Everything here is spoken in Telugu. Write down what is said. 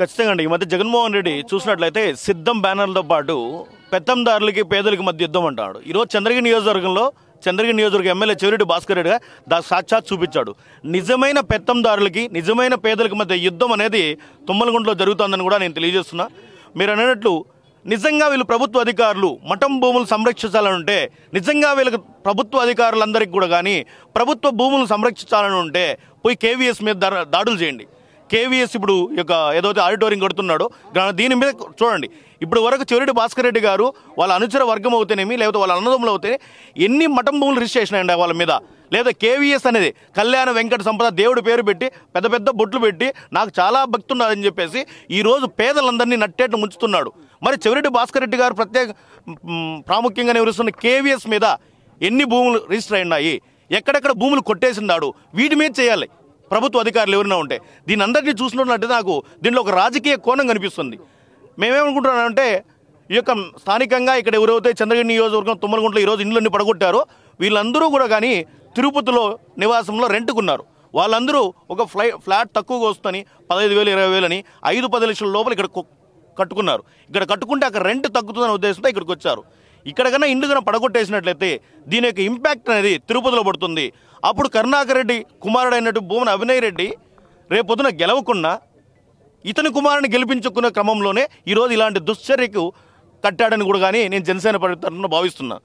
ఖచ్చితంగా అండి ఈ మధ్య జగన్మోహన్ రెడ్డి చూసినట్లయితే సిద్ధం బ్యానర్లతో పాటు పెత్తందారులకి పేదలకి మధ్య యుద్ధం అంటాడు ఈరోజు చంద్రగిరి నియోజకవర్గంలో చంద్రగిరి నియోజకవర్గ ఎమ్మెల్యే చెవిరెడ్డి భాస్కర్ రెడ్డిగా దా సాక్షాత్ చూపించాడు నిజమైన పెత్తందారులకి నిజమైన పేదలకి మధ్య యుద్ధం అనేది తుమ్మలగుంటలో జరుగుతుందని కూడా నేను తెలియజేస్తున్నా మీరు అన్నట్లు నిజంగా వీళ్ళు ప్రభుత్వ అధికారులు మఠం భూములు సంరక్షించాలని ఉంటే నిజంగా వీళ్ళకి ప్రభుత్వ అధికారులందరికీ కూడా కానీ ప్రభుత్వ భూములు సంరక్షించాలని ఉంటే పోయి కేవీఎస్ మీద దాడులు చేయండి కేవీఎస్ ఇప్పుడు యొక్క ఏదైతే ఆడిటోరియం కడుతున్నాడో దీని మీద చూడండి ఇప్పుడు వరకు చెవిరెడ్డి భాస్కర్ రెడ్డి గారు వాళ్ళ అనుచర వర్గం అవుతేనేమి లేకపోతే వాళ్ళ అన్నదమ్ములు అవుతే ఎన్ని మఠం భూములు రిజిస్ట్రేషన్ అండి వాళ్ళ మీద లేదా కేవీఎస్ అనేది కళ్యాణ వెంకట సంపద దేవుడి పేరు పెట్టి పెద్ద పెద్ద బొట్లు పెట్టి నాకు చాలా భక్తున్నారని చెప్పేసి ఈరోజు పేదలందరినీ నట్టేట్టు ముంచుతున్నాడు మరి చెవిరెడ్డి భాస్కర్ రెడ్డి గారు ప్రత్యేక ప్రాముఖ్యంగా నివరిస్తున్న కేవీఎస్ మీద ఎన్ని భూములు రిజిస్టర్ అయినాయి ఎక్కడెక్కడ భూములు కొట్టేసిండాడు వీటి మీద చేయాలి ప్రభుత్వ అధికారులు ఎవరైనా ఉంటే దీని అందరినీ చూసినట్టు నాకు దీనిలో ఒక రాజకీయ కోణం కనిపిస్తుంది మేమేమనుకుంటున్నామంటే ఈ యొక్క స్థానికంగా ఇక్కడ ఎవరైతే చంద్రగిరి నియోజకవర్గం తుమ్మలగుంట్లో ఈరోజు ఇండ్లన్నీ పడగొట్టారో వీళ్ళందరూ కూడా కానీ తిరుపతిలో నివాసంలో రెంట్కున్నారు వాళ్ళందరూ ఒక ఫ్లై ఫ్లాట్ తక్కువగా వస్తుందని పదహైదు వేలు ఇరవై వేలని ఐదు పది లక్షల లోపల ఇక్కడ కట్టుకున్నారు ఇక్కడ కట్టుకుంటే అక్కడ రెంట్ తగ్గుతుందనే ఉద్దేశంతో ఇక్కడికి వచ్చారు ఇక్కడ కన్నా ఇండ్లు కన్నా పడగొట్టేసినట్లయితే దీని యొక్క ఇంపాక్ట్ అనేది తిరుపతిలో పడుతుంది అప్పుడు కరుణాకర్ రెడ్డి కుమారుడు అయినట్టు భూమన అభినయ్ రెడ్డి రేపొద్దున గెలవకుండా ఇతని కుమారుని గెలిపించుకున్న క్రమంలోనే ఈరోజు ఇలాంటి దుశ్చర్యకు కట్టాడని కూడా కానీ నేను జనసేన పడతానని భావిస్తున్నా